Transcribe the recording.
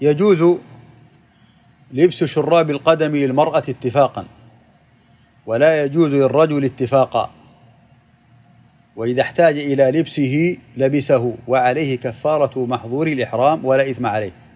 يجوز لبس شراب القدم للمرأة اتفاقا ولا يجوز للرجل اتفاقا وإذا احتاج إلى لبسه لبسه وعليه كفارة محظور الإحرام ولا إثم عليه